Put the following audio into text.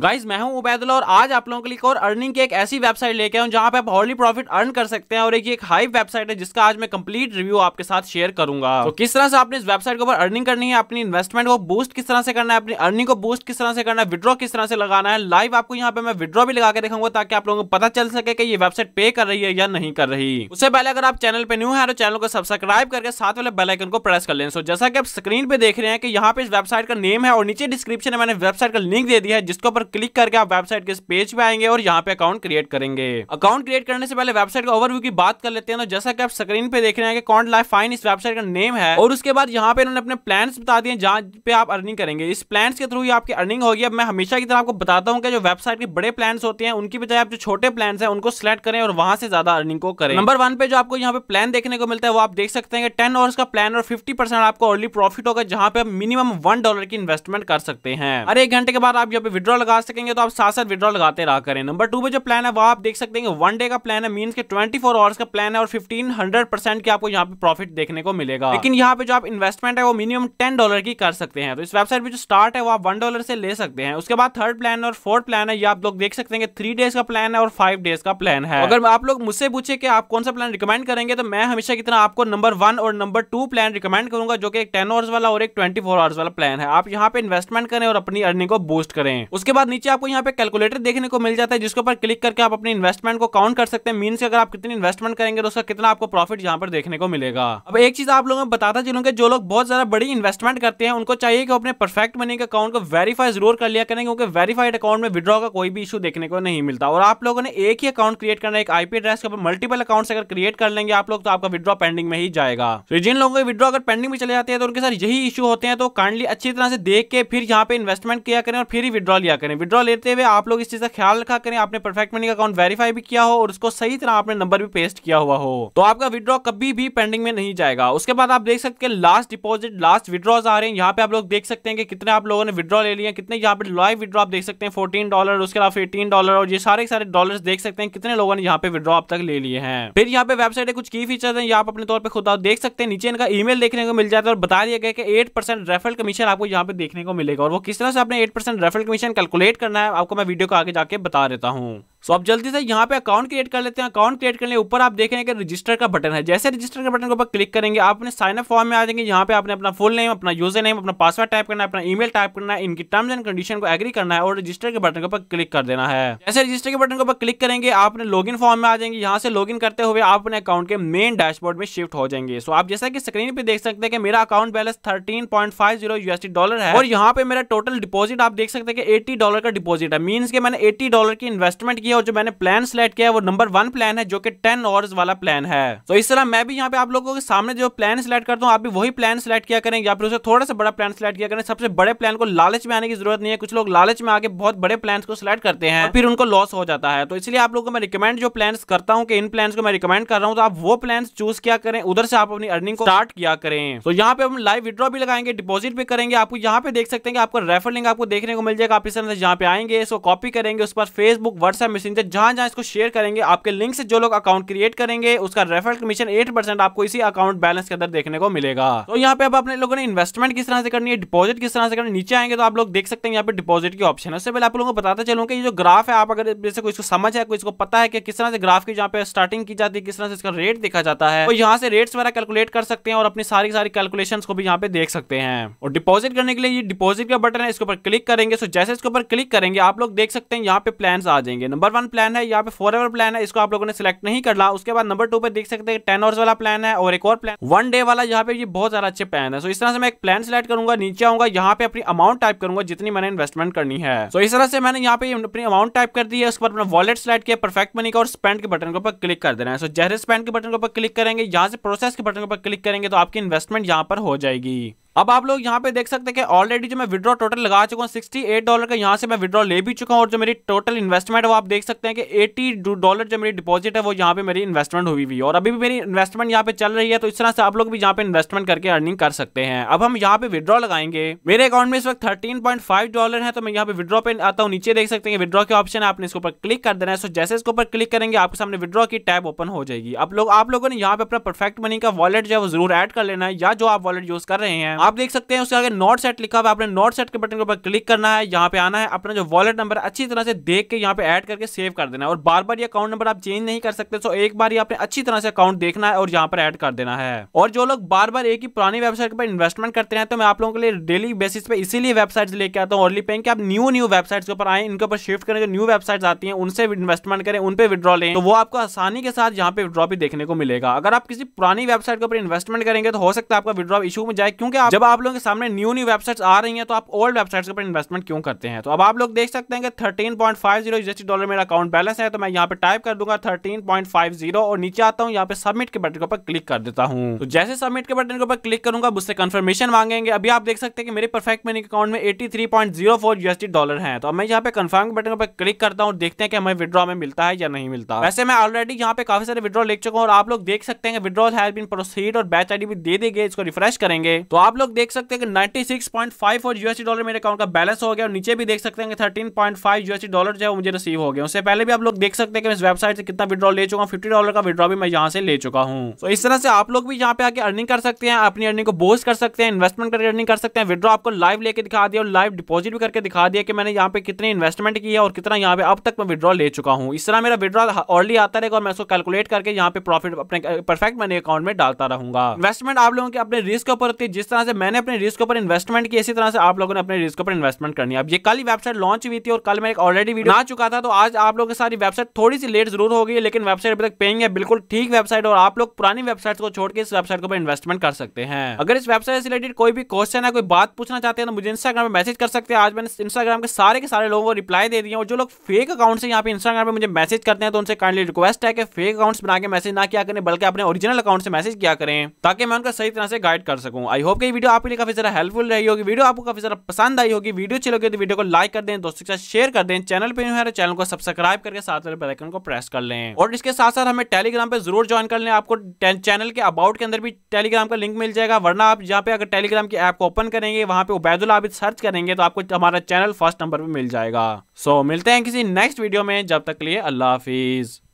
guys मैं हूं उबैदल और आज आप लोगों के लिए और अर्निंग की एक ऐसी वेबसाइट लेके आऊँ जहां पे आप हॉर्ली प्रॉफिट अर्न कर सकते हैं और एक एक हाई वेबसाइट है जिसका आज मैं कंप्लीट रिव्यू आपके साथ शेयर करूंगा तो किस तरह से आपने इस वेबसाइट के ऊपर अर्निंग करनी है अपनी इन्वेस्टमेंट को बूस्ट किस तरह से करना है अपनी अर्निंग को बूस्ट किस तरह से करना है विड्रॉ किस तरह से लगाना है लाइव आपको यहाँ पे मैं विड्रॉ भी लगा के दिखाऊंगा ताकि आप लोगों को पता चल सके कि ये वेबसाइट पे कर रही है या नहीं कर रही उससे पहले अगर आप चैनल पर न्यू है तो चैनल को सब्सक्राइब करके साथ वाले बेलाइकन को प्रेस कर लें सो जैसा कि आप स्क्रीन पे देख रहे हैं कि यहाँ पे इस वेबसाइट का नेम है और नीचे डिस्क्रिप्शन में मैंने वेबसाइट का लिंक दे दिया है जिसके पर क्लिक करके आप वेबसाइट के इस पेज पे आएंगे और यहाँ पे अकाउंट क्रिएट करेंगे अकाउंट क्रिएट करने से पहले वेबसाइट का ओवरव्यू की बात कर लेते हैं तो जैसा की आप स्क्रीन पे देख रहे हैं कॉन्ट लाइफ फाइन इस वेबसाइट का नेम है और उसके बाद यहाँ पे अपने प्लान बता दिए जहाँ पे आप अर्निंग करेंगे इस प्लान के थ्रू आपकी अर्निंग होगी अब मैं हमेशा की तरह आपको बताता हूँ कि जो वेबसाइट के बड़े प्लान होते हैं उनकी बजाय आप जो छोटे प्लान्स हैं उनको सिलेक्ट करें और वहां से ज्यादा अर्निंग को करें नंबर वन पे जो आपको यहाँ पे प्लान देखने को मिलता है वो आप देख सकते हैं कि टेन आवर्स का प्लान और फिफ्टी परसेंट आपको अर्ली प्रॉफिट होगा जहाँ पे आप मिनिमम वन डॉलर की इन्वेस्टमेंट कर सकते हैं और एक घंटे के बाद आप यहाँ पे विद्रॉ लगा लगा सकेंगे तो आप साथ साथ विड्रॉ लगाते रहा करें नंबर टू पे जो प्लान है वो आप देख सकते हैं वन डे का प्लान है मीनस के ट्वेंटी फोर आवर्स का प्लान है और फिफ्टीन हंड्रेड परसेंट की आपको यहाँ पे प्रॉफिट देखने को मिलेगा लेकिन यहाँ पे जो आप इन्वेस्टमेंट है वो मिनिमम टेन डॉलर की कर सकते हैं तो इस वेबसाइट पर जो स्टार्ट है वो आप वन डॉलर से ले सकते हैं उसके बाद थर्ड प्लान और फोर्थ प्लान है ये आप लोग देख सकते हैं थ्री डेज का प्लान है और फाइव डेज का प्लान है अगर आप लोग मुझसे पूछे कि आप कौन सा प्लान रिकमेंड करेंगे तो मैं हमेशा कितना आपको नंबर वन और नंबर टू प्लान रिकमेंड करूंगा जो कि एक टेन आवर्स वाला और एक ट्वेंटी आवर्स वाला प्लान है आप यहाँ पे इन्वेस्टमेंट करें और अपनी अर्निंग को बूस्ट करें उसके बाद बाद नीचे आपको यहाँ पे कैलकुलेटर देखने को मिल जाता है जिसके ऊपर क्लिक करके आप अपने इन्वेस्टमेंट को काउंट कर सकते हैं मीन अगर आप कितनी इन्वेस्टमेंट करेंगे तो उसका कितना आपको प्रॉफिट यहाँ पर देखने को मिलेगा अब एक चीज आप लोगों को बताता चलूंगा जो लोग बहुत ज्यादा बड़ी इन्वेस्टमेंट करते हैं उनको चाहिए कि अपने परफेक्ट मनी के अकाउंट को वेरीफाई जरूर कर लिया करें क्योंकि वेरीफाइड अकाउंट में विड्रॉ का कोई भी इशू देखने को नहीं मिलता और आप लोगों ने एक ही अकाउंट क्रिएट करना एक आईपी एड्रेस के ऊपर मल्टीपल अकाउंट अगर क्रिएट कर लेंगे आप लोग तो आपका विद्रॉ पेंडिंग में ही जाएगा तो जिन लोगों के विद्रॉ अगर पेंडिंग में चले जाते हैं तो उनके साथ यही इशू होते हैं तो काइंडली अच्छी तरह से देख के फिर यहाँ पे इन्वेस्टमेंट किया करें और फिर ही विद्रॉ लिया करें करें विड्रॉ लेते हुए आप लोग इस चीज का ख्याल रखा करें आपने परफेक्ट मनी का अकाउंट वेरीफाई भी किया हो और उसको सही तरह आपने नंबर भी पेस्ट किया हुआ हो तो आपका विड्रॉ कभी भी पेंडिंग में नहीं जाएगा उसके बाद आप देख सकते हैं लास्ट डिपोजिट लास्ट विड्रॉज आ रहे हैं यहाँ पे आप लोग देख सकते हैं कि कितने आप लोगों ने विड्रॉ ले लिया कितने यहाँ पे लाइव विड्रॉ आप देख सकते हैं फोर्टीन डॉलर उसके अलावा एटीन डॉलर और ये सारे सारे डॉलर देख सकते हैं कितने लोगों ने यहाँ पे विड्रॉ अब तक ले लिए हैं फिर यहाँ पे वेबसाइट है कुछ की फीचर है आप अपने तौर पर खुद आप देख सकते हैं नीचे इनका ईमेल देखने को मिल जाता है और बता दिया गया कि एट परसेंट रेफर कमीशन आपको यहाँ पे देखने को मिलेगा और वो किस तरह से आपने eight percent referral commission calculate calculate करना है आपको मैं वीडियो को आगे जाके बता देता हूँ सो आप जल्दी से यहाँ पे अकाउंट क्रिएट कर लेते हैं अकाउंट क्रिएट करने के ऊपर आप देखेंगे कि रजिस्टर का बटन है जैसे रजिस्टर के बटन के ऊपर क्लिक करेंगे आप अपने साइनअप फॉर्म में आ जाएंगे यहाँ पे आपने अपना फुल नेम अपना यूजर नेम अपना पासवर्ड टाइप करना है अपना ईमेल टाइप करना है इनकी टर्म्स एंड कंडीशन को एग्री करना है और रजिस्टर के बटन के ऊपर क्लिक कर देना है जैसे रजिस्टर के बटन के ऊपर क्लिक करेंगे आपने लॉग फॉर्म में आ जाएंगे यहाँ से लॉग इन करते हुए आप अपने अकाउंट के मेन डैशबोर्ड में शिफ्ट हो जाएंगे सो आप जैसा कि स्क्रीन पर देख सकते हैं कि मेरा account balance thirteen point five zero dollar है और यहाँ पे मेरा टोटल डिपोजिट आप देख सकते हैं कि एटी डॉलर का डिपोजिट है मीन के मैंने एट्टी डॉलर की इन्वेस्टमेंट किया है और जो मैंने प्लान सेलेक्ट किया है वो नंबर वन प्लान है जो कि टेन आवर्स वाला प्लान है तो इस तरह मैं भी यहाँ पे आप लोगों के सामने जो प्लान सिलेक्ट करता हूँ आप भी वही प्लान सिलेक्ट किया करें या फिर उसे थोड़ा सा बड़ा प्लान सिलेक्ट किया करें सबसे बड़े प्लान को लालच में आने की जरूरत नहीं है कुछ लोग लालच में आके बहुत बड़े प्लान को सिलेक्ट करते हैं फिर उनको लॉस हो जाता है तो इसलिए आप लोगों को मैं रिकमेंड जो प्लान करता हूँ कि इन प्लान को मैं रिकमेंड कर रहा हूँ तो आप वो प्लान चूज किया करें उधर से आप अपनी अर्निंग को स्टार्ट किया करें तो यहाँ पे हम लाइव विड्रॉ भी लगाएंगे डिपोजिट भी करेंगे आपको यहाँ पे देख सकते हैं कि आपका रेफर लिंक आपको देखने को मिल जाएगा आप इस तरह से यहाँ पे आएंगे इसको कॉपी करेंगे उस पर फेसबुक व्हाट्सएप मैसेंजर जहां जहां इसको शेयर करेंगे आपके लिंक से जो लोग अकाउंट क्रिएट करेंगे उसका रेफरल कमीशन एट परसेंट आपको इसी अकाउंट बैलेंस के अंदर देखने को मिलेगा तो यहाँ पे अब अपने लोगों ने इन्वेस्टमेंट किस तरह से करनी है डिपोजिट किस तरह से करनी नीचे आएंगे तो आप लोग देख सकते हैं यहाँ पे डिपोजिट की ऑप्शन है उससे पहले आप लोगों को बताते चलूँ कि जो ग्राफ है आप अगर जैसे कोई इसको समझ है कोई इसको पता है कि किस तरह से ग्राफ की जहाँ पे स्टार्टिंग की जाती है किस तरह से इसका रेट देखा जाता है तो यहाँ से रेट्स वगैरह कैलकुलेट कर सकते हैं और अपनी सारी सारी कैलकुलेशन को भी यहाँ पे देख सकते हैं और डिपोजिट करने के लिए ये डिपॉजिट का बटन है इसके ऊपर क्लिक करेंगे सो जैसे इसके ऊपर क्लिक करेंगे आप लोग देख सकते हैं यहाँ पे प्लान आ जाएंगे नंबर वन प्लान है यहाँ पे फोर एवर प्लान है इसको आप लोगों ने सिलेक्ट नहीं कर ला उसके बाद नंबर टू पे देख सकते हैं टेन आवर्स वाला प्लान है और एक और प्लान वन डे वाला यहाँ पे ये बहुत ज्यादा अच्छे प्लान है सो इस तरह से मैं एक प्लान सिलेक्ट करूंगा नीचे आऊंगा यहाँ पे अपनी अमाउंट टाइप करूंगा जितनी मैंने इन्वेस्टमेंट करनी है सो इस तरह से मैंने यहाँ पे अपनी अमाउंट टाइप कर दी है उसके बाद अपना वॉलेट सिलेक्ट किया परफेक्ट मनी का और स्पेंड के बटन के ऊपर क्लिक कर देना है सो जहरे स्पेंड के बटन के ऊपर क्लिक करेंगे यहाँ से प्रोसेस के बटन के ऊपर क्लिक करेंगे तो आपकी इन्वेस्टमेंट यहाँ पर हो जाएगी अब आप लोग यहाँ पे देख सकते हैं कि ऑलरेडी जो मैं विड्रॉ टोटल लगा चुका हूँ सिक्सटी एट डॉलर का यहाँ से मैं विड्रॉ ले भी चुका हूँ और जो मेरी टोटल इन्वेस्टमेंट है वो आप देख सकते हैं कि एटी डॉलर जो मेरी डिपॉजिट है वो यहाँ पे मेरी इन्वेस्टमेंट हुई हुई है और अभी भी मेरी इन्वेस्टमेंट यहाँ पे चल रही है तो इस तरह से आप लोग भी यहाँ पे इन्वेस्टमेंट करके अर्निंग कर सकते हैं अब हम यहाँ पे विड्रॉ लगाएंगे मेरे अकाउंट में इस वक्त थर्टीन डॉलर है तो मैं यहाँ पे विड्रॉ पे आता हूँ नीचे देख सकते हैं विड्रॉ के ऑप्शन है आपने इसके ऊपर क्लिक कर देना है सो जैसे इसके ऊपर क्लिक करेंगे आपके सामने विड्रॉ की टैब ओपन हो जाएगी आप लोग आप लोगों ने यहाँ पे अपना परफेक्ट मनी का वॉलेट जो है वो जरूर एड कर लेना है या जो आप वॉलेट यूज कर रहे हैं आप देख सकते हैं उसके आगे नोट सेट लिखा हुआ आपने नोट सेट के बटन के ऊपर क्लिक करना है यहाँ पे आना है अपना जो वॉलेट नंबर अच्छी तरह से देख के यहाँ पे ऐड करके सेव कर देना है और बार बार ये अकाउंट नंबर आप चेंज नहीं कर सकते तो एक बार ही आपने अच्छी तरह से अकाउंट देखना है और यहाँ पर एड कर देना है और जो लोग बार बार एक ही पुरानी वेबसाइट पर इन्वेस्टमेंट करते हैं तो मैं आप लोगों के लिए डेली बेसिस पे इसीलिए वेबसाइट लेके आता हूँ ओरली पेंग आप न्यू न्यू वेबसाइट्स के ऊपर आए इनके ऊपर शिफ्ट करें जो न्यू वेबसाइट्स आती हैं उनसे इन्वेस्टमेंट करें उन विद्रॉ लें तो वो आपको आसानी के साथ यहाँ पे विद्रॉ भी देखने को मिलेगा अगर आप किसी पुरानी वेबसाइट के ऊपर इन्वेस्टमेंट करेंगे तो हो सकता है आपका विद्रॉ इशू में जाए क्योंकि आप जब आप लोगों के सामने न्यू न्यू वेबसाइट्स आ रही हैं तो आप ओल्ड वेबसाइट्स के ऊपर इन्वेस्टमेंट क्यों करते हैं तो अब आप लोग देख सकते हैं कि thirteen point five zero USD dollar मेरा अकाउंट बैलेंस है तो मैं यहाँ पे टाइप कर दूंगा थर्टीन पॉइंट फाइव जीरो और नीचे आता हूँ यहाँ पे सबमिट के बटन के ऊपर क्लिक कर देता हूँ तो जैसे सबमिट के बटन के ऊपर क्लिक करूंगा मुझसे कन्फर्मेशन मांगेंगे अभी आप देख सकते हैं कि मेरे परफेक्ट मनी अकाउंट में eighty three point zero four USD dollar है तो मैं यहाँ पे कन्फर्म के बटन पर क्लिक करता हूँ देखते हैं कि हमें विड्रॉ में मिलता है या नहीं मिलता वैसे मैं ऑलरेडी यहाँ पे काफी सारे विद्रॉ लिख चुका हूँ और आप लोग देख सकते हैं विद्रॉल है प्रोसीड और भी दे देंगे इसको रिफ्रेश करेंगे तो आप लोग देख सकते हैं कि 96.5 और यूएसडी डॉलर मेरे अकाउंट का बैलेंस हो गया और नीचे भी देख सकते हैं कि 13.5 यूएसडी डॉलर जो है मुझे रिसीव हो गया उससे पहले भी आप लोग देख सकते हैं कि इस वेबसाइट से कितना विड्रॉ ले चुका हूँ फिफ्टी डॉलर का विद्रॉ भी मैं यहाँ से ले चुका हूँ तो इस तरह से आप लोग भी यहाँ पे आके अर्निंग कर सकते हैं अपनी अर्निंग को बोस्ट कर सकते हैं इन्वेस्टमेंट करके अर्निंग कर सकते हैं विद्रॉ आपको लाइव लेके दिखा दिया और लाइव डिपोजिट भी करके दिखा दिया कि मैंने यहाँ पे कितनी इन्वेस्टमेंट की है और कितना यहाँ पे अब तक मैं विद्रॉ ले चुका हूँ इस तरह मेरा विद्रॉ अर्ली आता रहेगा और मैं उसको कैलकुलेट करके यहाँ पे प्रॉफिट अपने परफेक्ट मैंने अकाउंट में डालता रहूंगा इन्वेस्टमेंट आप लोगों के अपने रिस्क के ऊपर है जिस तरह से से मैंने अपने रिस्क पर इन्वेस्टमेंट की इसी तरह से आप लोगों ने अपने रिस्क पर इन्वेस्टमेंट करनी है अब ये कल ही वेबसाइट लॉन्च हुई थी और कल मैं ऑलरेडी वीडियो आ चुका था तो आज आप लोगों के सारी वेबसाइट थोड़ी सी लेट जरूर होगी लेकिन वेबसाइट अभी तक पेंग है बिल्कुल ठीक वेबसाइट और आप लोग पुरानी वेबसाइट को छोड़ के इस वेबसाइट के ऊपर इन्वेस्टमेंट कर सकते हैं अगर इस वेबसाइट से रिलेटेड कोई भी क्वेश्चन है कोई बात पूछना चाहते हैं तो मुझे इंस्टाग्राम पर मैसेज कर सकते हैं आज मैंने इंस्टाग्राम के सारे के सारे लोगों को रिप्लाई दे दिए और जो लोग फेक अकाउंट से यहाँ पे इंस्टाग्राम पर मुझे मैसेज करते हैं तो उनसे काइंडली रिक्वेस्ट है कि फेक अकाउंट्स बना के मैसेज ना किया करें बल्कि अपने ओरिजिनल अकाउंट से मैसेज किया करें ताकि मैं उनका सही तरह से गाइड कर सकूं आई होप कि वीडियो आपके लिए काफी ज्यादा हेल्पफुल रही होगी वीडियो आपको काफी ज्यादा पसंद आई होगी वीडियो अच्छी लगी तो वीडियो को लाइक कर दें दोस्तों के साथ शेयर कर दें चैनल पर हमारे चैनल को सब्सक्राइब करके साथ वाले बेलाइकन को प्रेस कर लें और इसके साथ साथ हमें टेलीग्राम पर जरूर ज्वाइन कर लें आपको चैनल के अबाउट के अंदर भी टेलीग्राम का लिंक मिल जाएगा वरना आप जहाँ पे अगर टेलीग्राम की ऐप को ओपन करेंगे वहाँ पे उबैदुल आबिद सर्च करेंगे तो आपको हमारा चैनल फर्स्ट नंबर पर मिल जाएगा सो मिलते हैं किसी नेक्स्ट वीडियो में जब तक लिए अल्लाह हाफिज़